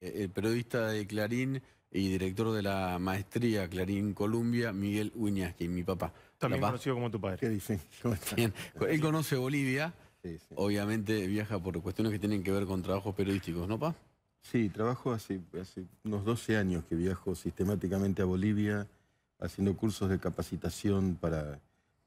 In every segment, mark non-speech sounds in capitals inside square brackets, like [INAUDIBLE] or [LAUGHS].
Eh, el periodista de Clarín y director de la maestría Clarín Colombia, Miguel Uñasqui, mi papá. También conocido como tu padre. ¿Qué dicen? Bien. Él conoce Bolivia, obviamente viaja por cuestiones que tienen que ver con trabajos periodísticos, ¿no, papá? Sí, trabajo hace, unos 12 años que viajo sistemáticamente a Bolivia haciendo cursos de capacitación para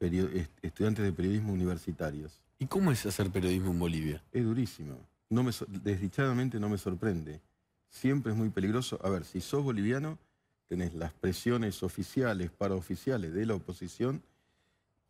estudiantes de periodismo universitarios. ¿Y cómo es hacer periodismo en Bolivia? Es durísimo. No me, desdichadamente no me sorprende siempre es muy peligroso. A ver, si sos boliviano, tenés las presiones oficiales, paraoficiales de la oposición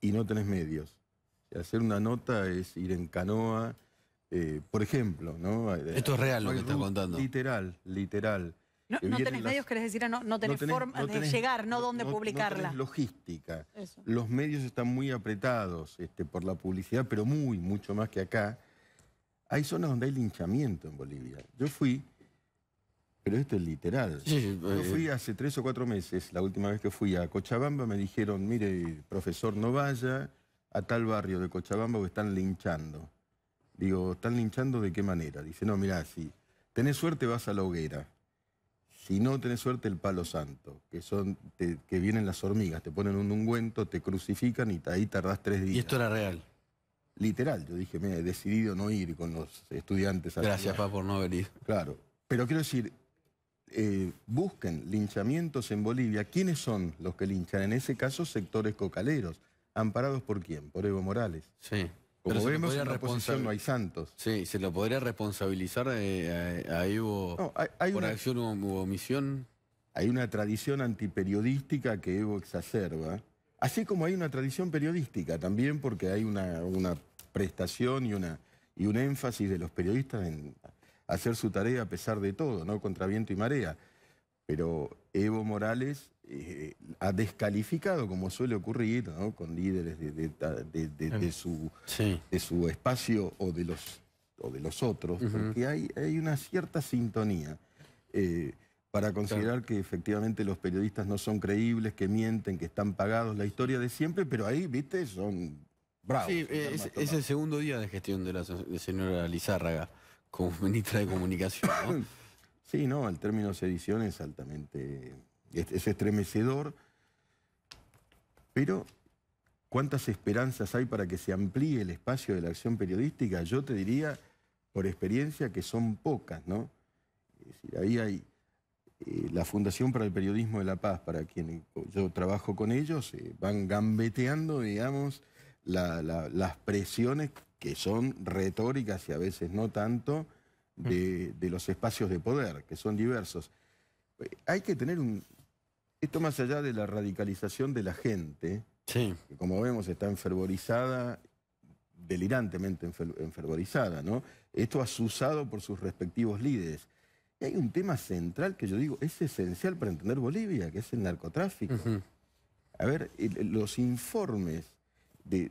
y no tenés medios. hacer una nota es ir en canoa, eh, por ejemplo, ¿no? Eh, Esto es real lo que estás contando. Literal, literal. No, tenés medios, querés decir, ah, no, no tenés, no forma de llegar, no dónde publicarla. Tenés logística. Los medios están muy apretados este, por la publicidad, pero muy, mucho más que acá. Hay zonas donde hay linchamiento en Bolivia. Yo fui pero esto es literal. Yo eh, fui eh. hace tres o cuatro meses, la última vez que fui a Cochabamba, me dijeron, mire, profesor, no vaya a tal barrio de Cochabamba que están linchando. Digo, ¿están linchando de qué manera? Dice, no, mira, si tenés suerte vas a la hoguera. Si no tenés suerte, el palo santo, que son que vienen las hormigas, te ponen un ungüento, te crucifican y ahí tardás tres días. ¿Y esto era real? Literal, yo dije, me he decidido no ir con los estudiantes. Gracias, papá, por no venir. Claro, pero quiero decir, eh, busquen linchamientos en Bolivia, ¿quiénes son los que linchan? En ese caso, sectores cocaleros. ¿Amparados por quién? Por Evo Morales. Sí. Como vemos, en la no hay santos. Sí, ¿se lo podría responsabilizar eh, a, Evo por una... acción o omisión? Hay una tradición antiperiodística que Evo exacerba. Así como hay una tradición periodística también, porque hay una, una prestación y, una, y un énfasis de los periodistas en hacer su tarea a pesar de todo, ¿no? Contra viento y marea. Pero Evo Morales eh, ha descalificado, como suele ocurrir, ¿no? con líderes de, su, de su espacio o de los, de los otros, porque hay, hay una cierta sintonía. Eh, para considerar que efectivamente los periodistas no son creíbles, que mienten, que están pagados, la historia de siempre, pero ahí, viste, son bravos. Sí, eh, es, el segundo día de gestión de la señora Lizárraga como ministra de Comunicación. [COUGHS] Sí, no, el término sedición es altamente. Es, estremecedor. Pero, ¿cuántas esperanzas hay para que se amplíe el espacio de la acción periodística? Yo te diría, por experiencia, que son pocas, ¿no? Es decir, ahí hay. Eh, la Fundación para el Periodismo de la Paz, para quien yo trabajo con ellos, eh, van gambeteando, digamos, las presiones que son retóricas y a veces no tanto, mm. de, los espacios de poder, que son diversos. Eh, hay que tener un... Esto más allá de la radicalización de la gente, que como vemos está enfervorizada, delirantemente enfervorizada, ¿no? Esto usado por sus respectivos líderes. Y hay un tema central que yo digo es esencial para entender Bolivia, que es el narcotráfico. A ver, los informes de,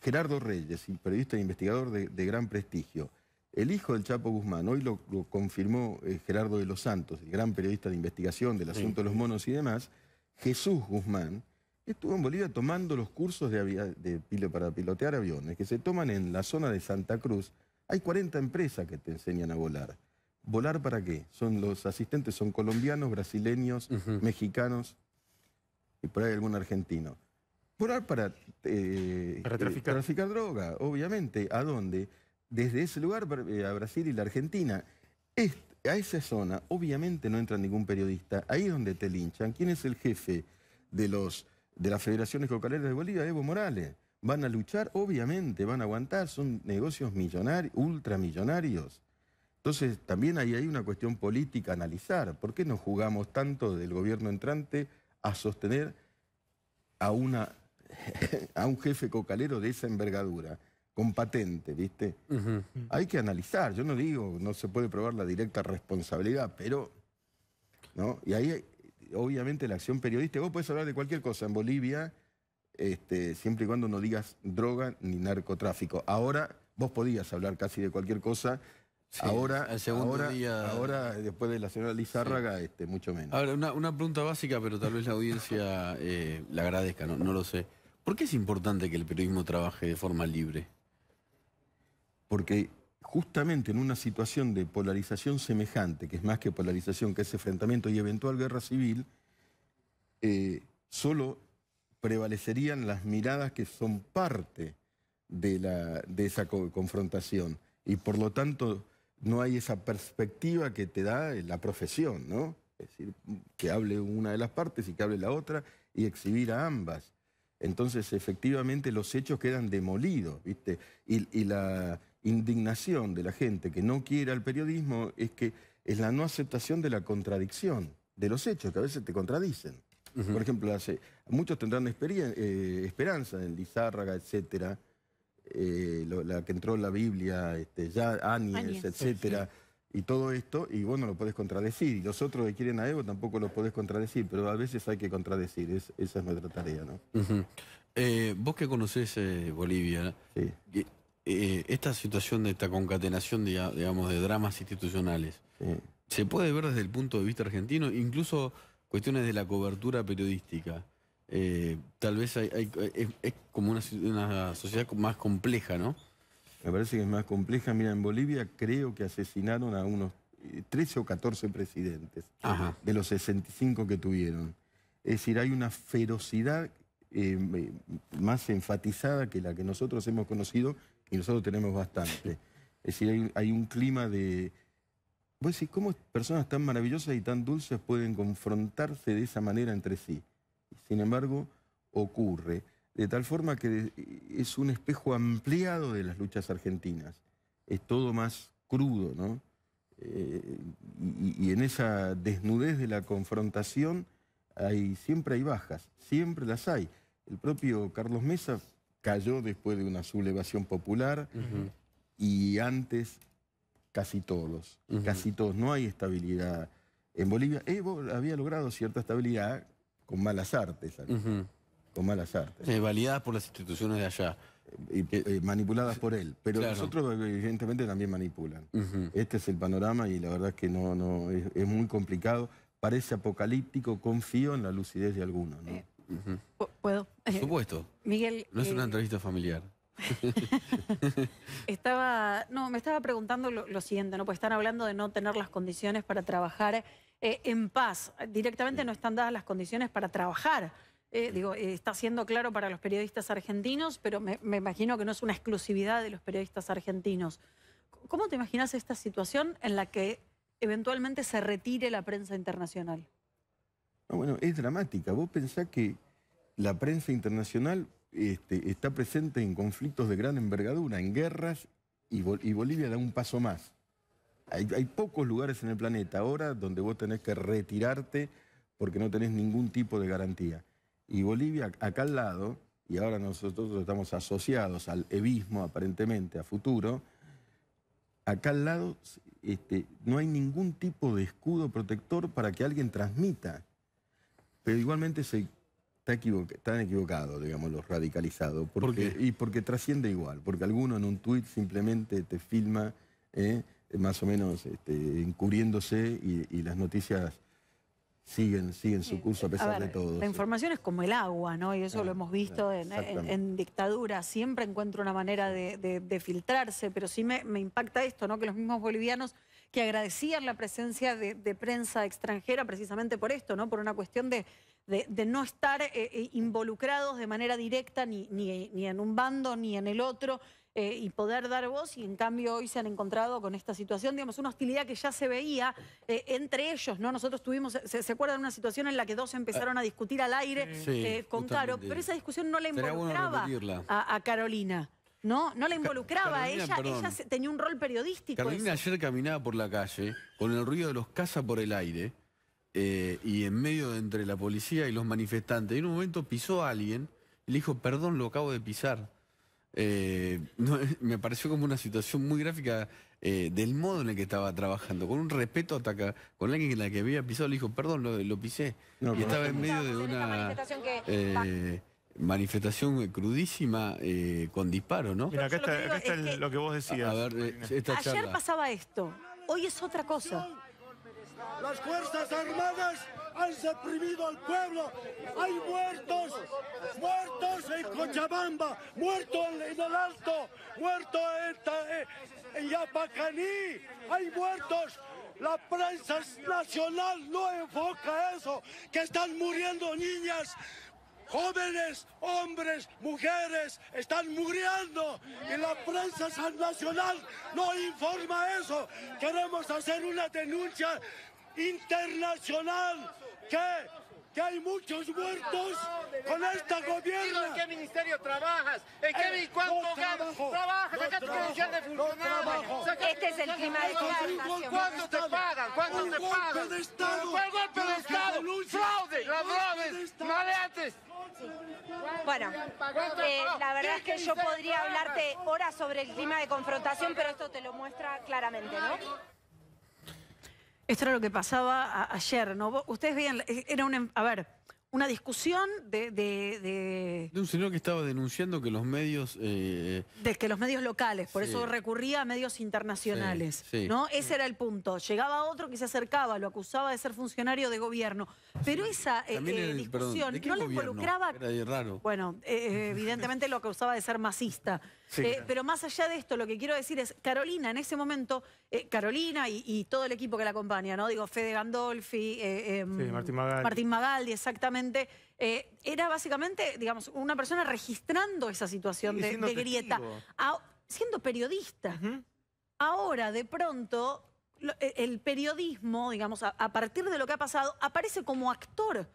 Gerardo Reyes, periodista e investigador de, gran prestigio, el hijo del Chapo Guzmán, hoy lo, confirmó eh, Gerardo de los Santos, el gran periodista de investigación del asunto de los monos y demás, Jesús Guzmán, estuvo en Bolivia tomando los cursos de, de, para pilotear aviones que se toman en la zona de Santa Cruz. Hay 40 empresas que te enseñan a volar. ¿Volar para qué? Son los asistentes, son colombianos, brasileños, mexicanos y por ahí algún argentino. Por, para, eh, eh, traficar. droga, obviamente. ¿A dónde? Desde ese lugar, eh, a Brasil y la Argentina. a esa zona, obviamente, no entra ningún periodista. Ahí es donde te linchan. ¿Quién es el jefe de, los, de las federaciones cocaleras de Bolivia? Evo Morales. Van a luchar, obviamente, van a aguantar. Son negocios millonarios, ultramillonarios. Entonces, también ahí hay una cuestión política a analizar. ¿Por qué nos jugamos tanto del gobierno entrante a sostener a una [LAUGHS] a un jefe cocalero de esa envergadura, con patente, ¿viste? Hay que analizar, yo no digo, no se puede probar la directa responsabilidad, pero... ¿no? Y ahí, obviamente, la acción periodística, vos podés hablar de cualquier cosa en Bolivia, este, siempre y cuando no digas droga ni narcotráfico. Ahora vos podías hablar casi de cualquier cosa. ahora, después de la señora Lizárraga, este, mucho menos. Ahora, una, pregunta básica, pero tal vez la audiencia eh, la agradezca, no lo sé. ¿Por qué es importante que el periodismo trabaje de forma libre? Porque justamente en una situación de polarización semejante, que es más que polarización, que es enfrentamiento y eventual guerra civil, eh, solo prevalecerían las miradas que son parte de, de esa confrontación. Y por lo tanto no hay esa perspectiva que te da la profesión, ¿no? Es decir, que hable una de las partes y que hable la otra y exhibir a ambas. Entonces, efectivamente, los hechos quedan demolidos, ¿viste? Y, la indignación de la gente que no quiere al periodismo es que es la no aceptación de la contradicción, de los hechos que a veces te contradicen. Por ejemplo, muchos tendrán eh, esperanza en Lizárraga, etcétera, eh, la que entró en la Biblia, este, ya Áñez, etcétera y todo esto, y bueno lo podés contradecir, y los otros que quieren a Evo tampoco lo podés contradecir, pero a veces hay que contradecir, es, esa es nuestra tarea, ¿no? Eh, vos que conocés eh, Bolivia, eh, esta situación de esta concatenación, de, digamos, de dramas institucionales, ¿se puede ver desde el punto de vista argentino? Incluso cuestiones de la cobertura periodística. tal vez hay, es, como una, una sociedad más compleja, ¿no? me parece que es más compleja. Mira, en Bolivia creo que asesinaron a unos 13 eh, o 14 presidentes de los 65 que tuvieron. Es decir, hay una ferocidad eh, más enfatizada que la que nosotros hemos conocido y nosotros tenemos bastante. Es decir, hay, un clima de... Vos ¿cómo personas tan maravillosas y tan dulces pueden confrontarse de esa manera entre sí? Sin embargo, ocurre de tal forma que e, es un espejo ampliado de las luchas argentinas. Es todo más crudo, ¿no? Eh, y, en esa desnudez de la confrontación siempre hay bajas, siempre las hay. El propio Carlos Mesa cayó después de una sublevación popular y antes casi todos, casi todos. No hay estabilidad. En Bolivia Evo había logrado cierta estabilidad con malas artes o malas artes. Eh, Valiadas por las instituciones de allá. Y, eh, eh, manipuladas por él. Pero nosotros evidentemente también manipulan. Este es el panorama y la verdad es que no, no es, muy complicado. Parece apocalíptico, confío en la lucidez de algunos. ¿Puedo? Por supuesto. [LAUGHS] Miguel. No es una entrevista familiar. [LAUGHS] estaba, no, me estaba preguntando lo, siguiente, ¿no? Pues están hablando de no tener las condiciones para trabajar en paz. Directamente no están dadas las condiciones para trabajar eh, digo, eh, está siendo claro para los periodistas argentinos, pero me, imagino que no es una exclusividad de los periodistas argentinos. ¿Cómo te imaginas esta situación en la que eventualmente se retire la prensa internacional? bueno, es dramática. Vos pensás que la prensa internacional este, está presente en conflictos de gran envergadura, en guerras, y, Bolivia da un paso más. hay, pocos lugares en el planeta ahora donde vos tenés que retirarte porque no tenés ningún tipo de garantía y Bolivia acá al lado, y ahora nosotros estamos asociados al evismo aparentemente a futuro, acá al lado este, no hay ningún tipo de escudo protector para que alguien transmita. Pero igualmente se están equivocados, digamos, los radicalizados. Y porque trasciende igual, porque alguno en un tuit simplemente te filma, eh, más o menos este, encubriéndose y las noticias siguen, siguen su curso a pesar de todo. La información es como el agua, ¿no? Y eso lo hemos visto en, en, dictadura. Siempre encuentro una manera de, filtrarse, pero sí me, impacta esto, ¿no? Que los mismos bolivianos que agradecían la presencia de prensa extranjera precisamente por esto, ¿no? Por una cuestión de de, no estar eh, eh, involucrados de manera directa ni, ni, ni, en un bando ni en el otro eh, y poder dar voz y en cambio hoy se han encontrado con esta situación, digamos, una hostilidad que ya se veía entre ellos, ¿no? Nosotros tuvimos, se, acuerdan acuerdan una situación en la que dos empezaron a discutir al aire con Caro, pero esa discusión no la involucraba a, Carolina. No, no la involucraba. ella ella tenía un rol periodístico. Carolina ayer caminaba por la calle con el ruido de los cazas por el aire. Eh, y en medio de entre la policía y los manifestantes. ...y En un momento pisó a alguien y le dijo, perdón, lo acabo de pisar. Eh, [LAUGHS] me pareció como una situación muy gráfica eh, del modo en el que estaba trabajando, con un respeto hasta acá... con alguien en la que había pisado, le dijo, perdón, lo, pisé. y estaba este en medio de una manifestación, manifestación crudísima con disparos, ¿no? Mira, acá está, lo que vos decías. Ayer pasaba esto, hoy es otra cosa. Las Fuerzas Armadas han suprimido al pueblo. Hay muertos, muertos en Cochabamba, muertos en el Alto, muertos eh, en, Yapacaní, hay muertos. La prensa nacional no enfoca eso, que están muriendo niñas, jóvenes, hombres, mujeres están muriendo y la prensa nacional no informa eso. Queremos hacer una denuncia internacional que que hay muchos muertos con este gobierno. ¿En qué ministerio trabajas? ¿En qué eh, cuánto no ganas? Trabajas, acá tu de este es el clima de ¿Cuánto te pagan? ¿Cuánto te pagan? ¿Cuánto te pagan? ¿Cuál golpe de Estado? Eh, la verdad es que yo podría hablarte horas sobre el clima de confrontación, pero esto te lo muestra claramente, ¿no? Esto era lo que pasaba ayer, ¿no? Ustedes veían, eh, era un... Em, a ver, una discusión de, de, un señor que estaba denunciando que los medios... Eh, de que los medios locales, por eso recurría a medios internacionales. ¿no? Ese era el punto. Llegaba otro que se acercaba, lo acusaba de ser funcionario de gobierno. Pero esa eh, eh, discusión no le involucraba... Era raro. Bueno, [LAUGHS] evidentemente lo acusaba de ser masista. Pero más allá de esto, lo que quiero decir es, Carolina en ese momento, Carolina y, todo el equipo que la acompaña, ¿no? Digo, Fede Gandolfi, em, Martín Magaldi, exactamente eh, era básicamente, digamos, una persona registrando esa situación de, grieta. siendo periodista. Ahora, de pronto, e, el periodismo, digamos, a, partir de lo que ha pasado, aparece como actor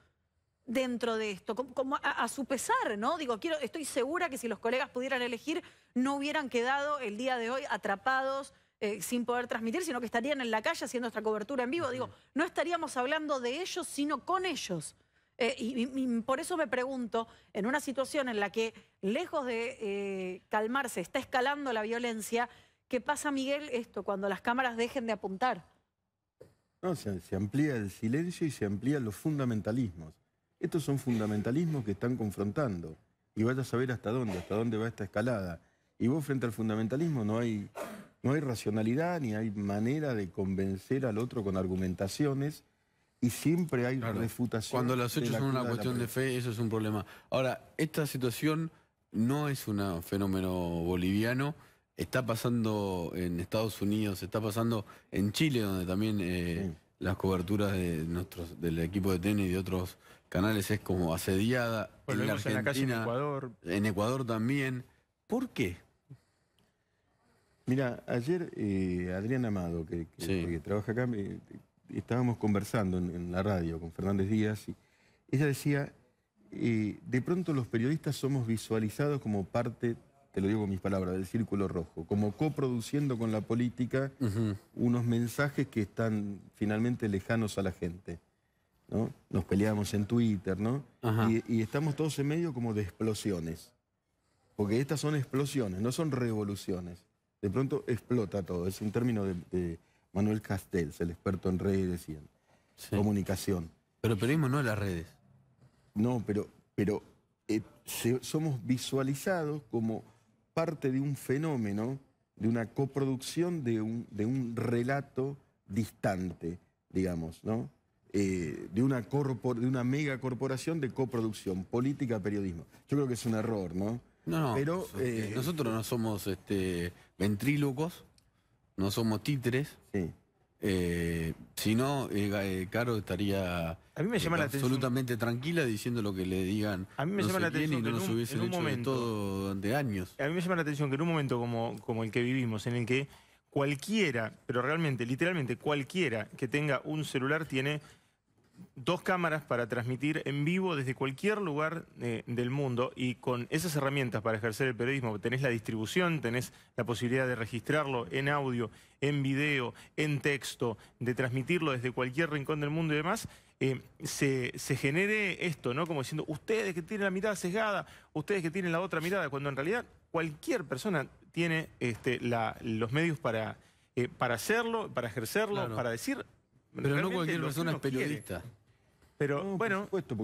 dentro de esto, a, su pesar, ¿no? Digo, quiero, estoy segura que si los colegas pudieran elegir, no hubieran quedado el día de hoy atrapados eh, sin poder transmitir, sino que estarían en la calle haciendo nuestra cobertura en vivo. Digo, no estaríamos hablando de ellos, sino con ellos. Eh, y, por eso me pregunto, en una situación en la que, lejos de eh, calmarse, está escalando la violencia, ¿qué pasa, Miguel, esto, cuando las cámaras dejen de apuntar? No, se, amplía el silencio y se amplían los fundamentalismos. Estos son fundamentalismos que están confrontando. Y vaya a saber hasta dónde, hasta dónde va esta escalada. Y vos frente al fundamentalismo no hay, no hay racionalidad ni hay manera de convencer al otro con argumentaciones y siempre hay una refutación. Cuando las hechos son una cuestión de, fe, eso es un problema. Ahora, esta situación no es un fenómeno boliviano, está pasando en Estados Unidos, está pasando en Chile, donde también eh, las coberturas de nuestros, del equipo de tenis y de otros canales es como asediada. en, Argentina, en, Ecuador. también. ¿Por qué? Mira, ayer eh, Adrián Amado, que, trabaja acá, estábamos conversando en, la radio con Fernández Díaz y ella decía, eh, de pronto los periodistas somos visualizados como parte, te lo digo con mis palabras, del círculo rojo, como coproduciendo con la política unos mensajes que están finalmente lejanos a la gente. ¿no? Nos peleamos en Twitter, ¿no? Y, estamos todos en medio como de explosiones. Porque estas son explosiones, no son revoluciones. De pronto explota todo. Es un término de Manuel Castells, el experto en redes, y en Comunicación. Pero periodismo no en las redes. No, pero, pero eh, somos visualizados como parte de un fenómeno, de una coproducción de un, de un relato distante, digamos, ¿no? Eh, de, una corpor, de una mega corporación de coproducción, política, periodismo. Yo creo que es un error, ¿no? No, no. Pero, eh, nosotros no somos este, ventrílocos no somos títeres. Eh, si no, eh, eh, Caro estaría a mí me absolutamente tranquila diciendo lo que le digan. A mí me llama la atención que un, momento, de años. A mí me llama la atención que en un momento como, como el que vivimos, en el que cualquiera, pero realmente, literalmente cualquiera que tenga un celular tiene dos cámaras para transmitir en vivo desde cualquier lugar eh, del mundo y con esas herramientas para ejercer el periodismo, tenés la distribución, tenés la posibilidad de registrarlo en audio, en video, en texto, de transmitirlo desde cualquier rincón del mundo y demás, eh, se, genere esto, ¿no? Como diciendo, ustedes que tienen la mirada sesgada, ustedes que tienen la otra mirada, cuando en realidad cualquier persona tiene este, la, los medios para, eh, para hacerlo, para ejercerlo, para decir pero no cualquier persona es periodista. Pero bueno. porque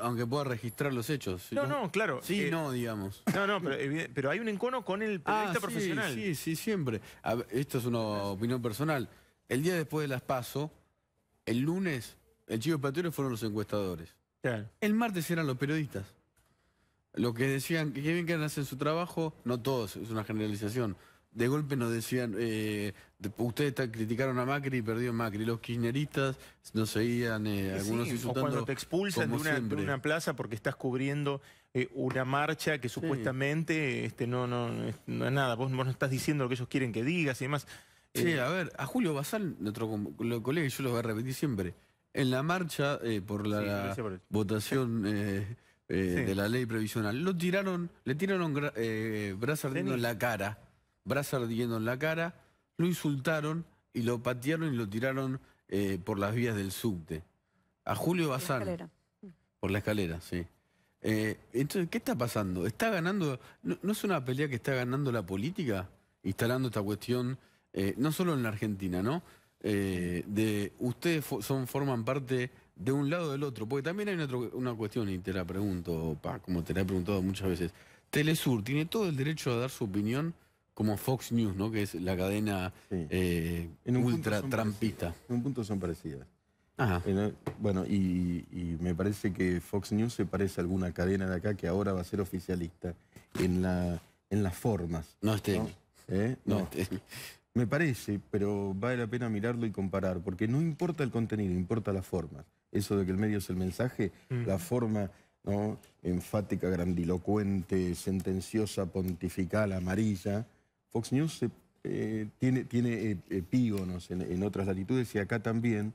aunque, pueda registrar los hechos. no, no, claro. Sí, eh, no, digamos. No, no, pero, hay un encono con el ah, periodista profesional. Sí, sí, siempre. esto es una opinión personal. El día después de las PASO, el lunes, el Chivo Patero fueron los encuestadores. El martes eran los periodistas. Los que decían que bien que hacen su trabajo, no todos, es una generalización de golpe nos decían, eh, ustedes criticaron a Macri y perdió Macri. Los kirchneristas no seguían, eh, algunos insultando. O cuando te expulsan de una, plaza porque estás cubriendo eh, una marcha que supuestamente este, no, no, no es nada. Vos, no estás diciendo lo que ellos quieren que digas y demás. Sí, eh, a ver, a Julio Basal, nuestro colega, y yo lo voy a repetir siempre. En la marcha eh, por la votación... de la ley previsional. Lo tiraron, le tiraron eh, brazo en la cara brasa ardiendo en la cara, lo insultaron y lo patearon y lo tiraron eh, por las vías del subte. A Julio Bazán. Por la escalera. Por la escalera, sí. Eh, entonces, ¿qué está pasando? ¿Está ganando? No, es una pelea que está ganando la política? Instalando esta cuestión, eh, no solo en la Argentina, ¿no? de ustedes son, forman parte de un lado del otro. Porque también hay una, cuestión, y te la pregunto, como te la he preguntado muchas veces. Telesur tiene todo el derecho a dar su opinión como Fox News, ¿no? que es la cadena eh, en ultra trampista. En un punto son parecidas. Ajá. bueno, y, me parece que Fox News se parece a alguna cadena de acá que ahora va a ser oficialista en, la, en las formas. No esté. ¿Eh? no. Me parece, pero vale la pena mirarlo y comparar, porque no importa el contenido, importa la forma. Eso de que el medio es el mensaje, mm. la forma ¿no? enfática, grandilocuente, sentenciosa, pontifical, amarilla, Fox News eh, eh, tiene, tiene epígonos eh, en, otras latitudes y acá también.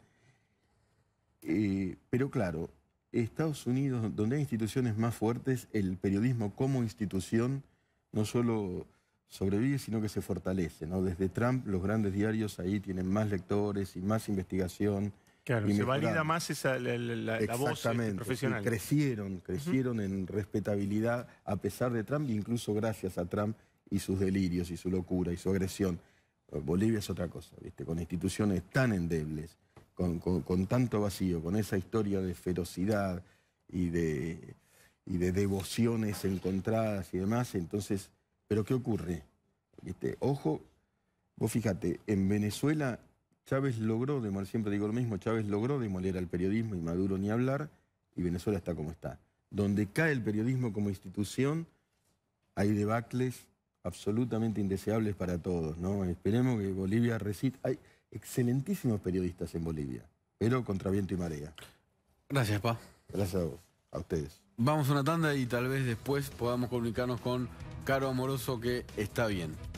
pero claro, Estados Unidos, donde hay instituciones más fuertes, el periodismo como institución no solo sobrevive, sino que se fortalece. ¿no? Desde Trump, los grandes diarios ahí tienen más lectores y más investigación. Claro, se valida más la, voz este, profesional. crecieron, crecieron en respetabilidad a pesar de Trump, incluso gracias a Trump y sus delirios y su locura y su agresión. Eh, Bolivia es otra cosa, ¿viste? con instituciones tan endebles, con, tanto vacío, con esa historia de ferocidad y de, y de devociones encontradas y demás. Entonces, ¿pero qué ocurre? ¿Viste? Ojo, vos fíjate, en Venezuela Chávez logró, siempre digo lo mismo, Chávez logró demoler al periodismo y Maduro ni hablar, y Venezuela está como está. Donde cae el periodismo como institución, hay debacles, absolutamente indeseables para todos. ¿no? Esperemos que Bolivia recite. Hay excelentísimos periodistas en Bolivia, pero contra viento y marea. Gracias, Pa. Gracias a vos, a ustedes. Vamos a una tanda y tal vez después podamos comunicarnos con Caro Amoroso, que está bien.